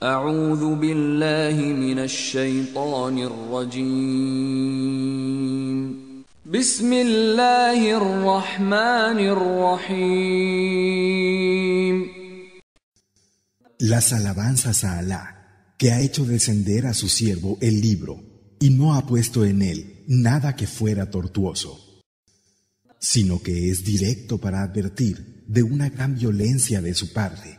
Las alabanzas a Alá, que ha hecho descender a su siervo el libro y no ha puesto en él nada que fuera tortuoso, sino que es directo para advertir de una gran violencia de su parte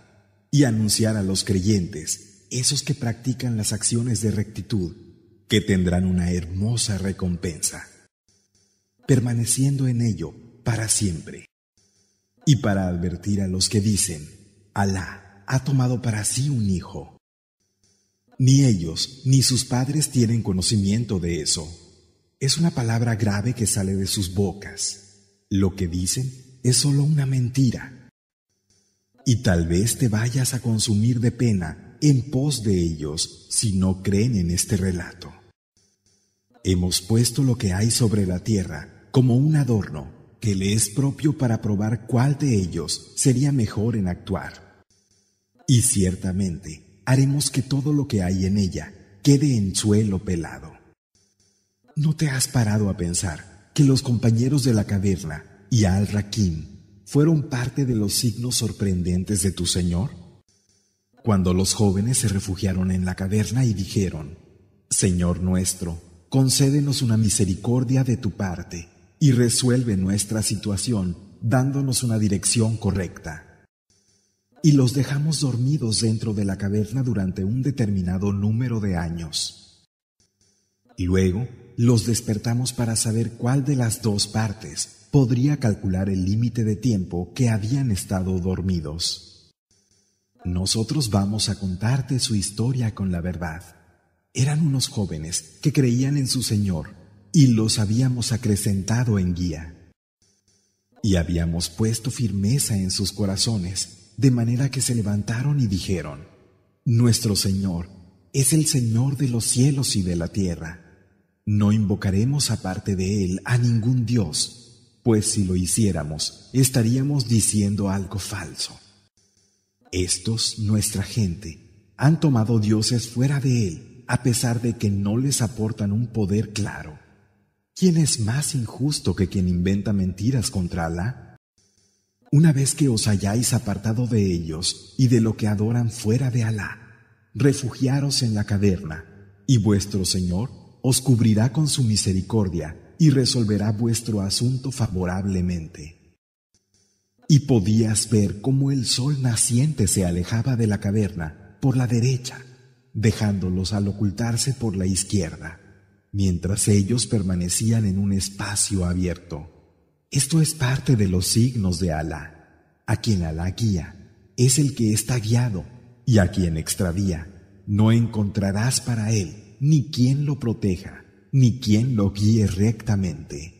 y anunciar a los creyentes esos que practican las acciones de rectitud, que tendrán una hermosa recompensa, permaneciendo en ello para siempre. Y para advertir a los que dicen, Alá ha tomado para sí un hijo. Ni ellos ni sus padres tienen conocimiento de eso. Es una palabra grave que sale de sus bocas. Lo que dicen es solo una mentira. Y tal vez te vayas a consumir de pena en pos de ellos si no creen en este relato. Hemos puesto lo que hay sobre la tierra como un adorno que le es propio para probar cuál de ellos sería mejor en actuar. Y ciertamente haremos que todo lo que hay en ella quede en suelo pelado. ¿No te has parado a pensar que los compañeros de la caverna y al-Rakim fueron parte de los signos sorprendentes de tu Señor? Cuando los jóvenes se refugiaron en la caverna y dijeron, Señor nuestro, concédenos una misericordia de tu parte y resuelve nuestra situación dándonos una dirección correcta. Y los dejamos dormidos dentro de la caverna durante un determinado número de años. Y Luego los despertamos para saber cuál de las dos partes podría calcular el límite de tiempo que habían estado dormidos. Nosotros vamos a contarte su historia con la verdad. Eran unos jóvenes que creían en su Señor y los habíamos acrecentado en guía. Y habíamos puesto firmeza en sus corazones, de manera que se levantaron y dijeron, Nuestro Señor es el Señor de los cielos y de la tierra. No invocaremos aparte de Él a ningún Dios, pues si lo hiciéramos estaríamos diciendo algo falso. Estos, nuestra gente, han tomado dioses fuera de él, a pesar de que no les aportan un poder claro. ¿Quién es más injusto que quien inventa mentiras contra Alá? Una vez que os hayáis apartado de ellos y de lo que adoran fuera de Alá, refugiaros en la caverna, y vuestro Señor os cubrirá con su misericordia y resolverá vuestro asunto favorablemente. Y podías ver cómo el sol naciente se alejaba de la caverna por la derecha, dejándolos al ocultarse por la izquierda, mientras ellos permanecían en un espacio abierto. Esto es parte de los signos de Alá. A quien Alá guía es el que está guiado, y a quien extravía no encontrarás para él ni quien lo proteja, ni quien lo guíe rectamente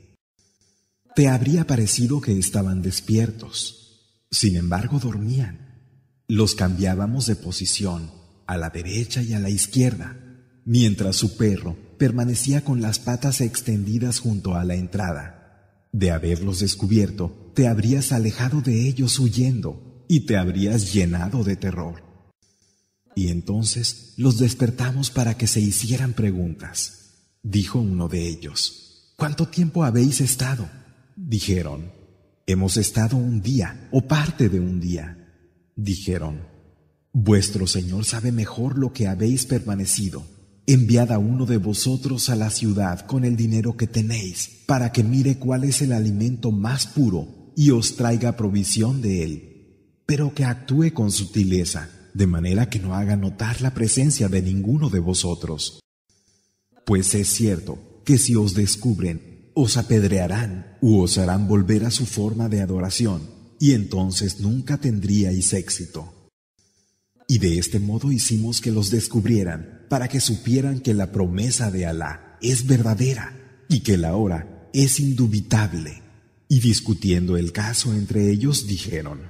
te habría parecido que estaban despiertos. Sin embargo, dormían. Los cambiábamos de posición, a la derecha y a la izquierda, mientras su perro permanecía con las patas extendidas junto a la entrada. De haberlos descubierto, te habrías alejado de ellos huyendo y te habrías llenado de terror. Y entonces los despertamos para que se hicieran preguntas. Dijo uno de ellos, ¿Cuánto tiempo habéis estado? Dijeron, hemos estado un día o parte de un día. Dijeron, vuestro Señor sabe mejor lo que habéis permanecido. Enviad a uno de vosotros a la ciudad con el dinero que tenéis, para que mire cuál es el alimento más puro y os traiga provisión de él, pero que actúe con sutileza, de manera que no haga notar la presencia de ninguno de vosotros. Pues es cierto que si os descubren os apedrearán u os harán volver a su forma de adoración, y entonces nunca tendríais éxito. Y de este modo hicimos que los descubrieran, para que supieran que la promesa de Alá es verdadera y que la hora es indubitable. Y discutiendo el caso entre ellos dijeron,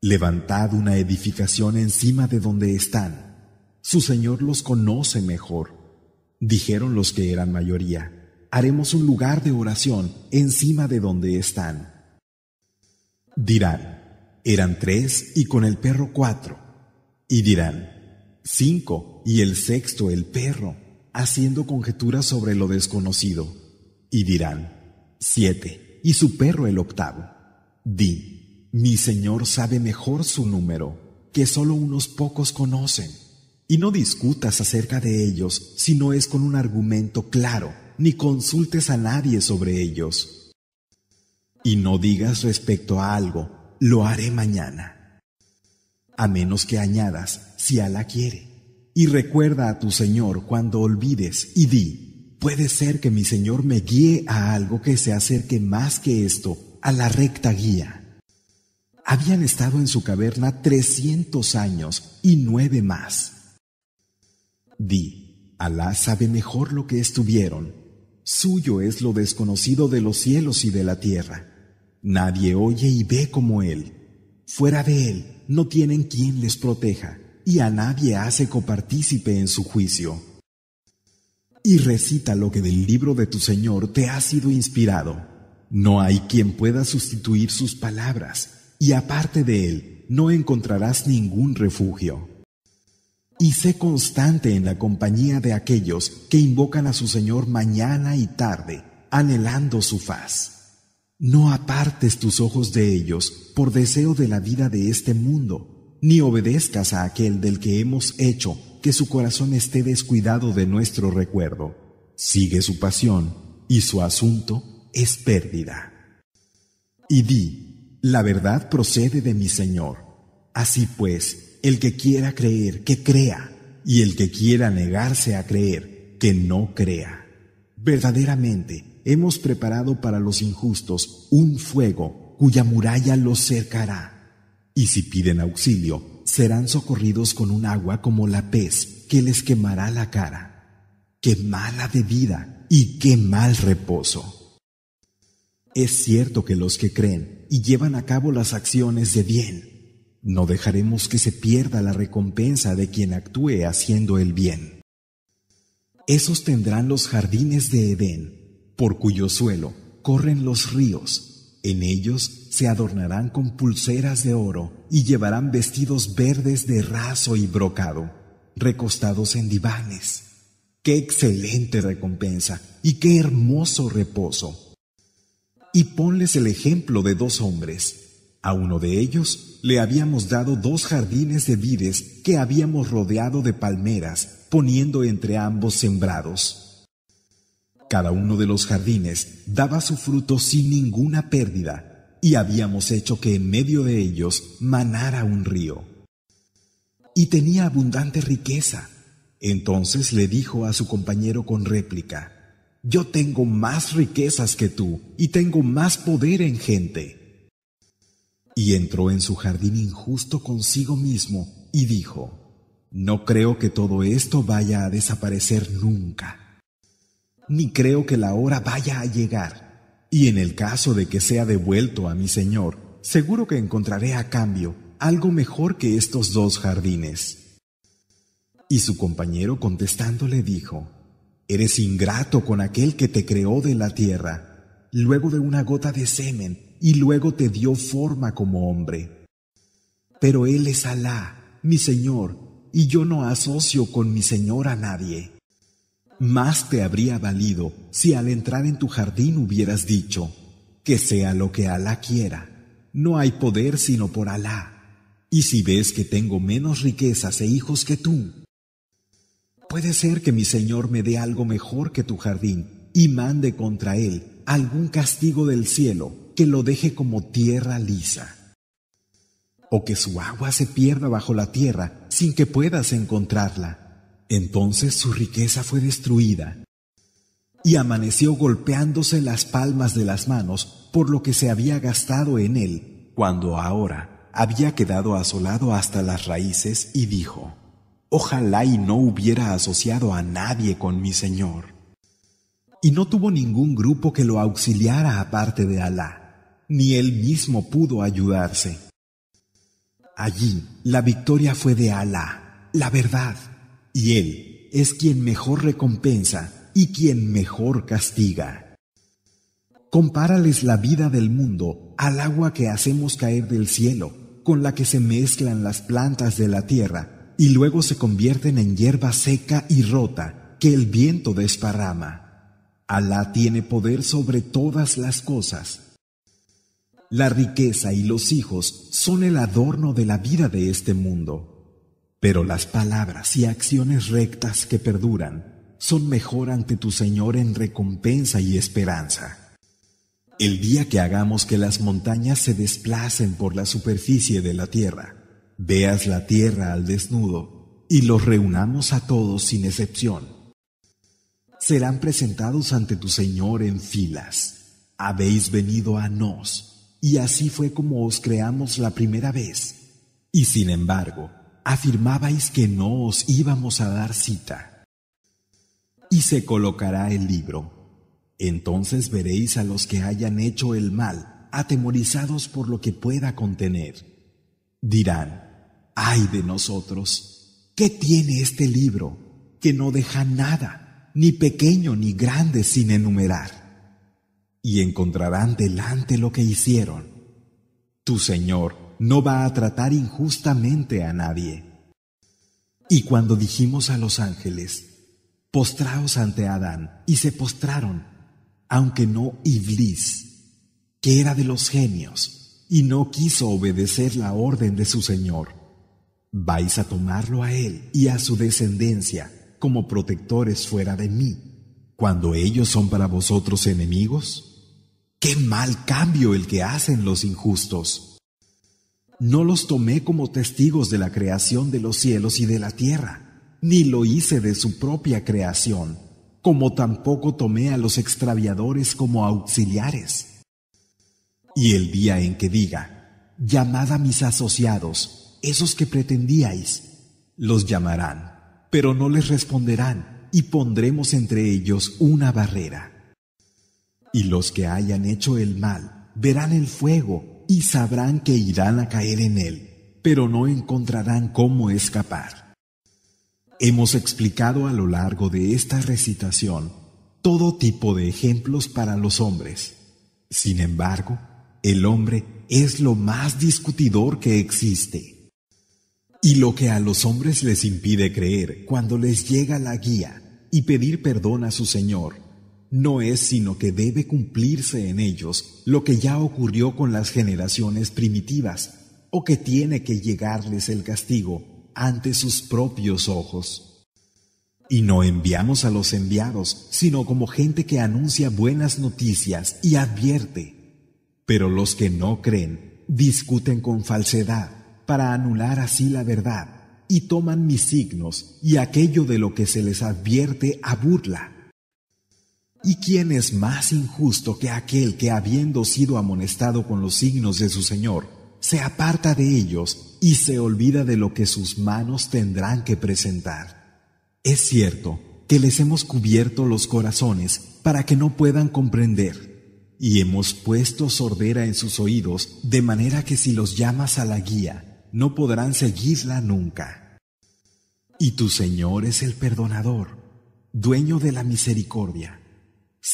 Levantad una edificación encima de donde están. Su Señor los conoce mejor. Dijeron los que eran mayoría, haremos un lugar de oración encima de donde están. Dirán, eran tres y con el perro cuatro. Y dirán, cinco y el sexto el perro, haciendo conjeturas sobre lo desconocido. Y dirán, siete y su perro el octavo. Di, mi Señor sabe mejor su número, que solo unos pocos conocen. Y no discutas acerca de ellos si no es con un argumento claro ni consultes a nadie sobre ellos. Y no digas respecto a algo, lo haré mañana. A menos que añadas, si Alá quiere. Y recuerda a tu Señor cuando olvides y di, puede ser que mi Señor me guíe a algo que se acerque más que esto, a la recta guía. Habían estado en su caverna trescientos años y nueve más. Di, Alá sabe mejor lo que estuvieron Suyo es lo desconocido de los cielos y de la tierra. Nadie oye y ve como Él. Fuera de Él no tienen quien les proteja y a nadie hace copartícipe en su juicio. Y recita lo que del libro de tu Señor te ha sido inspirado. No hay quien pueda sustituir sus palabras y aparte de Él no encontrarás ningún refugio. Y sé constante en la compañía de aquellos que invocan a su Señor mañana y tarde, anhelando su faz. No apartes tus ojos de ellos por deseo de la vida de este mundo, ni obedezcas a aquel del que hemos hecho que su corazón esté descuidado de nuestro recuerdo. Sigue su pasión y su asunto es pérdida. Y di, la verdad procede de mi Señor. Así pues, el que quiera creer, que crea, y el que quiera negarse a creer, que no crea. Verdaderamente, hemos preparado para los injustos un fuego cuya muralla los cercará. Y si piden auxilio, serán socorridos con un agua como la pez que les quemará la cara. ¡Qué mala bebida y qué mal reposo! Es cierto que los que creen y llevan a cabo las acciones de bien, no dejaremos que se pierda la recompensa de quien actúe haciendo el bien. Esos tendrán los jardines de Edén, por cuyo suelo corren los ríos. En ellos se adornarán con pulseras de oro y llevarán vestidos verdes de raso y brocado, recostados en divanes. ¡Qué excelente recompensa y qué hermoso reposo! Y ponles el ejemplo de dos hombres a uno de ellos le habíamos dado dos jardines de vides que habíamos rodeado de palmeras, poniendo entre ambos sembrados. Cada uno de los jardines daba su fruto sin ninguna pérdida, y habíamos hecho que en medio de ellos manara un río. Y tenía abundante riqueza. Entonces le dijo a su compañero con réplica, Yo tengo más riquezas que tú, y tengo más poder en gente. Y entró en su jardín injusto consigo mismo y dijo, No creo que todo esto vaya a desaparecer nunca, ni creo que la hora vaya a llegar. Y en el caso de que sea devuelto a mi Señor, seguro que encontraré a cambio algo mejor que estos dos jardines. Y su compañero contestándole dijo, Eres ingrato con aquel que te creó de la tierra, luego de una gota de semen y luego te dio forma como hombre. Pero Él es Alá, mi Señor, y yo no asocio con mi Señor a nadie. Más te habría valido si al entrar en tu jardín hubieras dicho, que sea lo que Alá quiera, no hay poder sino por Alá. Y si ves que tengo menos riquezas e hijos que tú, puede ser que mi Señor me dé algo mejor que tu jardín y mande contra él algún castigo del cielo que lo deje como tierra lisa, o que su agua se pierda bajo la tierra sin que puedas encontrarla. Entonces su riqueza fue destruida, y amaneció golpeándose las palmas de las manos por lo que se había gastado en él, cuando ahora había quedado asolado hasta las raíces y dijo, Ojalá y no hubiera asociado a nadie con mi Señor. Y no tuvo ningún grupo que lo auxiliara aparte de Alá ni él mismo pudo ayudarse. Allí la victoria fue de Alá, la verdad, y él es quien mejor recompensa y quien mejor castiga. Compárales la vida del mundo al agua que hacemos caer del cielo, con la que se mezclan las plantas de la tierra y luego se convierten en hierba seca y rota que el viento desparrama. Alá tiene poder sobre todas las cosas. La riqueza y los hijos son el adorno de la vida de este mundo, pero las palabras y acciones rectas que perduran son mejor ante tu Señor en recompensa y esperanza. El día que hagamos que las montañas se desplacen por la superficie de la tierra, veas la tierra al desnudo y los reunamos a todos sin excepción, serán presentados ante tu Señor en filas. Habéis venido a nos y así fue como os creamos la primera vez. Y sin embargo, afirmabais que no os íbamos a dar cita. Y se colocará el libro. Entonces veréis a los que hayan hecho el mal, atemorizados por lo que pueda contener. Dirán, ay de nosotros, ¿qué tiene este libro que no deja nada, ni pequeño ni grande sin enumerar? y encontrarán delante lo que hicieron. Tu Señor no va a tratar injustamente a nadie. Y cuando dijimos a los ángeles, postraos ante Adán, y se postraron, aunque no Iblis, que era de los genios, y no quiso obedecer la orden de su Señor. Vais a tomarlo a él y a su descendencia como protectores fuera de mí, cuando ellos son para vosotros enemigos. Qué mal cambio el que hacen los injustos. No los tomé como testigos de la creación de los cielos y de la tierra, ni lo hice de su propia creación, como tampoco tomé a los extraviadores como auxiliares. Y el día en que diga, llamad a mis asociados, esos que pretendíais, los llamarán, pero no les responderán, y pondremos entre ellos una barrera. Y los que hayan hecho el mal verán el fuego y sabrán que irán a caer en él, pero no encontrarán cómo escapar. Hemos explicado a lo largo de esta recitación todo tipo de ejemplos para los hombres. Sin embargo, el hombre es lo más discutidor que existe. Y lo que a los hombres les impide creer cuando les llega la guía y pedir perdón a su Señor no es sino que debe cumplirse en ellos lo que ya ocurrió con las generaciones primitivas, o que tiene que llegarles el castigo ante sus propios ojos. Y no enviamos a los enviados, sino como gente que anuncia buenas noticias y advierte. Pero los que no creen discuten con falsedad para anular así la verdad, y toman mis signos y aquello de lo que se les advierte a burla. ¿Y quién es más injusto que aquel que habiendo sido amonestado con los signos de su Señor, se aparta de ellos y se olvida de lo que sus manos tendrán que presentar? Es cierto que les hemos cubierto los corazones para que no puedan comprender, y hemos puesto sordera en sus oídos de manera que si los llamas a la guía, no podrán seguirla nunca. Y tu Señor es el perdonador, dueño de la misericordia.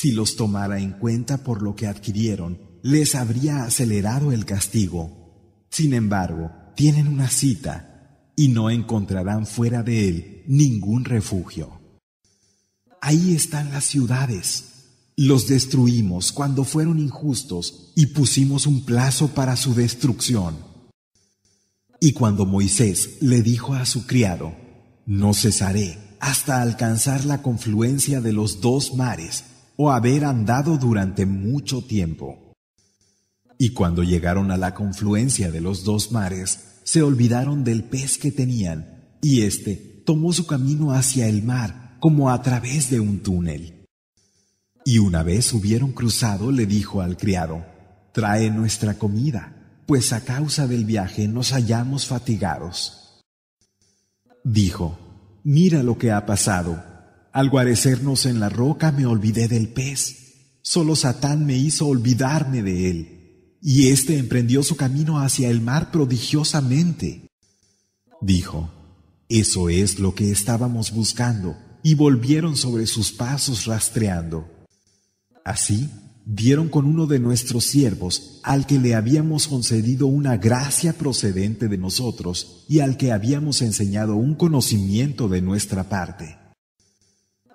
Si los tomara en cuenta por lo que adquirieron, les habría acelerado el castigo. Sin embargo, tienen una cita y no encontrarán fuera de él ningún refugio. Ahí están las ciudades. Los destruimos cuando fueron injustos y pusimos un plazo para su destrucción. Y cuando Moisés le dijo a su criado, No cesaré hasta alcanzar la confluencia de los dos mares, o haber andado durante mucho tiempo. Y cuando llegaron a la confluencia de los dos mares, se olvidaron del pez que tenían, y éste tomó su camino hacia el mar como a través de un túnel. Y una vez hubieron cruzado, le dijo al criado, Trae nuestra comida, pues a causa del viaje nos hallamos fatigados. Dijo, Mira lo que ha pasado al guarecernos en la roca me olvidé del pez. Solo Satán me hizo olvidarme de él. Y éste emprendió su camino hacia el mar prodigiosamente. Dijo, eso es lo que estábamos buscando, y volvieron sobre sus pasos rastreando. Así, dieron con uno de nuestros siervos, al que le habíamos concedido una gracia procedente de nosotros, y al que habíamos enseñado un conocimiento de nuestra parte.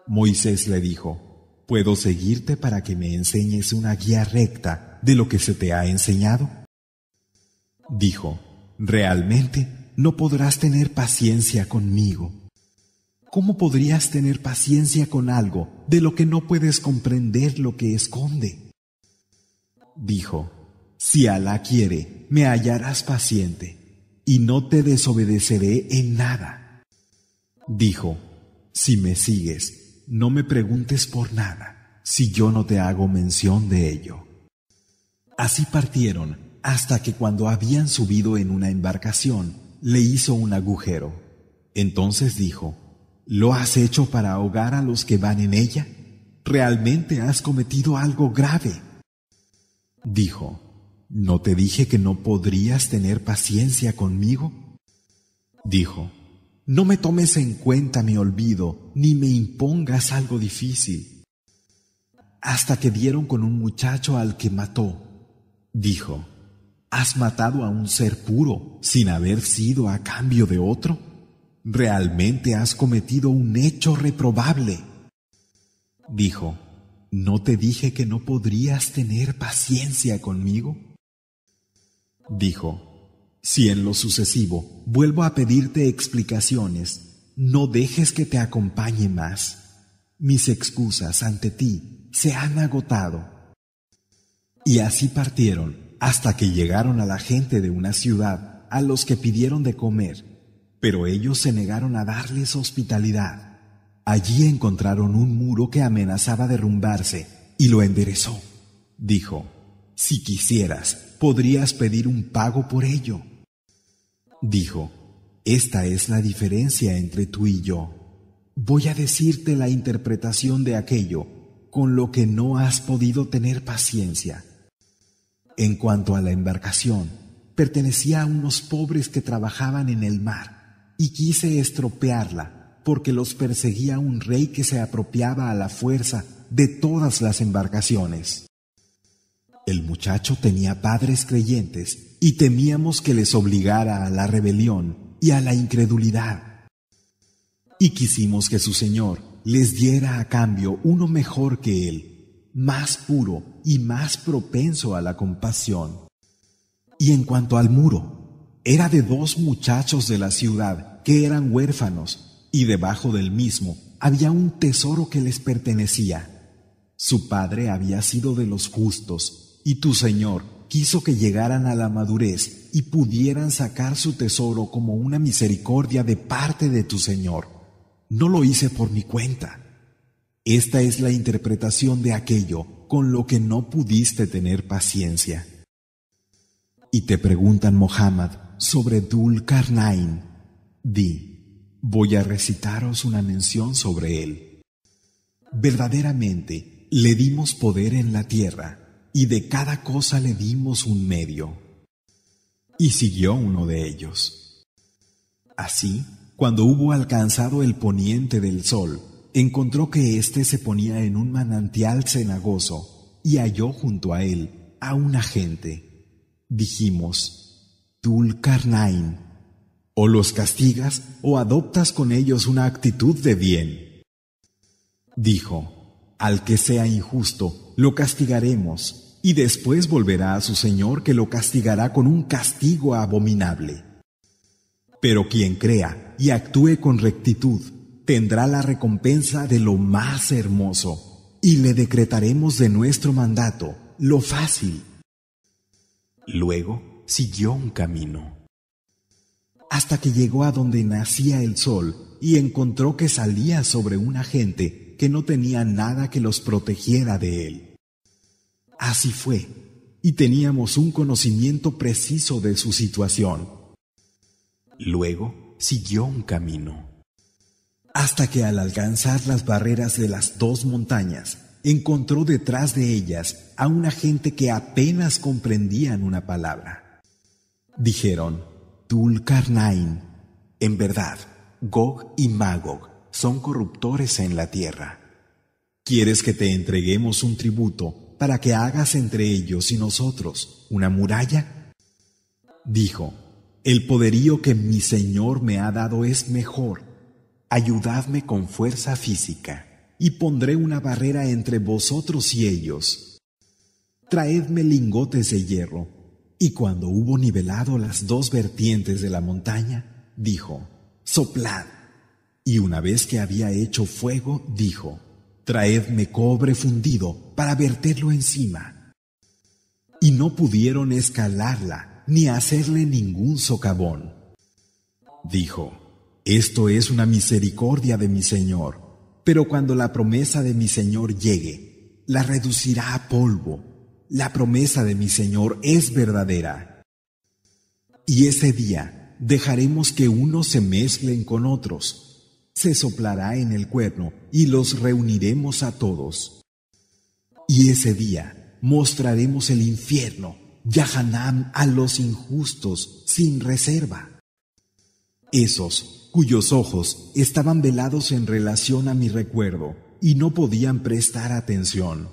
Moisés le dijo, ¿puedo seguirte para que me enseñes una guía recta de lo que se te ha enseñado? Dijo, realmente no podrás tener paciencia conmigo. ¿Cómo podrías tener paciencia con algo de lo que no puedes comprender lo que esconde? Dijo, si Alá quiere, me hallarás paciente, y no te desobedeceré en nada. Dijo, si me sigues, no me preguntes por nada, si yo no te hago mención de ello. Así partieron, hasta que cuando habían subido en una embarcación, le hizo un agujero. Entonces dijo, ¿Lo has hecho para ahogar a los que van en ella? Realmente has cometido algo grave. Dijo, ¿no te dije que no podrías tener paciencia conmigo? Dijo, no me tomes en cuenta mi olvido, ni me impongas algo difícil. Hasta que dieron con un muchacho al que mató. Dijo, ¿has matado a un ser puro sin haber sido a cambio de otro? Realmente has cometido un hecho reprobable. Dijo, ¿no te dije que no podrías tener paciencia conmigo? Dijo, si en lo sucesivo vuelvo a pedirte explicaciones, no dejes que te acompañe más. Mis excusas ante ti se han agotado. Y así partieron hasta que llegaron a la gente de una ciudad a los que pidieron de comer, pero ellos se negaron a darles hospitalidad. Allí encontraron un muro que amenazaba derrumbarse y lo enderezó. Dijo, si quisieras, podrías pedir un pago por ello. Dijo, Esta es la diferencia entre tú y yo. Voy a decirte la interpretación de aquello con lo que no has podido tener paciencia. En cuanto a la embarcación, pertenecía a unos pobres que trabajaban en el mar, y quise estropearla, porque los perseguía un rey que se apropiaba a la fuerza de todas las embarcaciones. El muchacho tenía padres creyentes y temíamos que les obligara a la rebelión y a la incredulidad. Y quisimos que su Señor les diera a cambio uno mejor que él, más puro y más propenso a la compasión. Y en cuanto al muro, era de dos muchachos de la ciudad que eran huérfanos, y debajo del mismo había un tesoro que les pertenecía. Su padre había sido de los justos y tu Señor quiso que llegaran a la madurez y pudieran sacar su tesoro como una misericordia de parte de tu Señor. No lo hice por mi cuenta. Esta es la interpretación de aquello con lo que no pudiste tener paciencia. Y te preguntan, Mohammed, sobre Dul Karnain. Di, voy a recitaros una mención sobre él. Verdaderamente, le dimos poder en la tierra y de cada cosa le dimos un medio. Y siguió uno de ellos. Así, cuando hubo alcanzado el poniente del sol, encontró que éste se ponía en un manantial cenagoso y halló junto a él a una gente. Dijimos, Tul o los castigas o adoptas con ellos una actitud de bien. Dijo, al que sea injusto, lo castigaremos, y después volverá a su Señor que lo castigará con un castigo abominable. Pero quien crea y actúe con rectitud, tendrá la recompensa de lo más hermoso, y le decretaremos de nuestro mandato lo fácil. Luego siguió un camino. Hasta que llegó a donde nacía el sol y encontró que salía sobre una gente que no tenía nada que los protegiera de él. Así fue, y teníamos un conocimiento preciso de su situación. Luego siguió un camino. Hasta que al alcanzar las barreras de las dos montañas, encontró detrás de ellas a una gente que apenas comprendían una palabra. Dijeron, Tulkarnain, en verdad, Gog y Magog son corruptores en la tierra. ¿Quieres que te entreguemos un tributo para que hagas entre ellos y nosotros una muralla? Dijo, el poderío que mi Señor me ha dado es mejor. Ayudadme con fuerza física y pondré una barrera entre vosotros y ellos. Traedme lingotes de hierro. Y cuando hubo nivelado las dos vertientes de la montaña, dijo, soplad. Y una vez que había hecho fuego, dijo, Traedme cobre fundido para verterlo encima. Y no pudieron escalarla ni hacerle ningún socavón. Dijo, Esto es una misericordia de mi Señor, pero cuando la promesa de mi Señor llegue, la reducirá a polvo. La promesa de mi Señor es verdadera. Y ese día dejaremos que unos se mezclen con otros se soplará en el cuerno y los reuniremos a todos. Y ese día mostraremos el infierno, Yahanam, a los injustos sin reserva. Esos cuyos ojos estaban velados en relación a mi recuerdo y no podían prestar atención.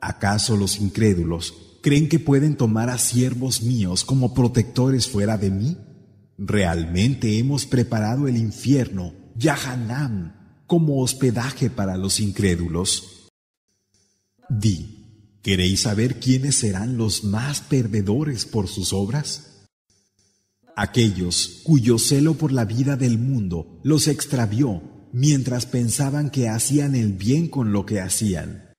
¿Acaso los incrédulos creen que pueden tomar a siervos míos como protectores fuera de mí? Realmente hemos preparado el infierno Yahanam como hospedaje para los incrédulos? Di, ¿queréis saber quiénes serán los más perdedores por sus obras? Aquellos cuyo celo por la vida del mundo los extravió mientras pensaban que hacían el bien con lo que hacían.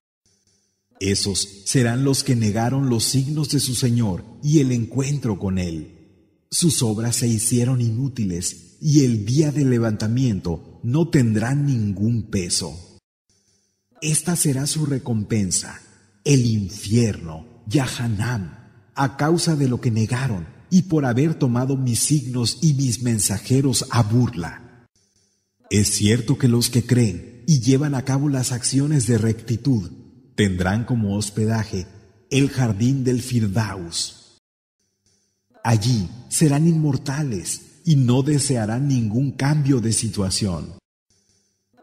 Esos serán los que negaron los signos de su Señor y el encuentro con Él. Sus obras se hicieron inútiles y el día del levantamiento no tendrán ningún peso. Esta será su recompensa, el infierno, Yahanam, a causa de lo que negaron y por haber tomado mis signos y mis mensajeros a burla. Es cierto que los que creen y llevan a cabo las acciones de rectitud tendrán como hospedaje el jardín del Firdaus. Allí serán inmortales y no desearán ningún cambio de situación.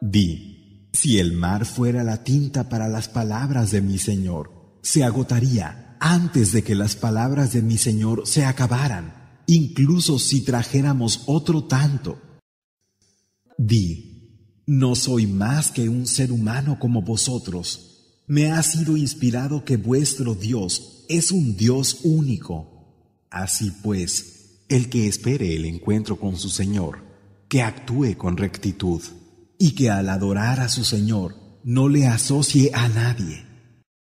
Di, si el mar fuera la tinta para las palabras de mi Señor, se agotaría antes de que las palabras de mi Señor se acabaran, incluso si trajéramos otro tanto. Di, no soy más que un ser humano como vosotros me ha sido inspirado que vuestro Dios es un Dios único. Así pues, el que espere el encuentro con su Señor, que actúe con rectitud y que al adorar a su Señor no le asocie a nadie.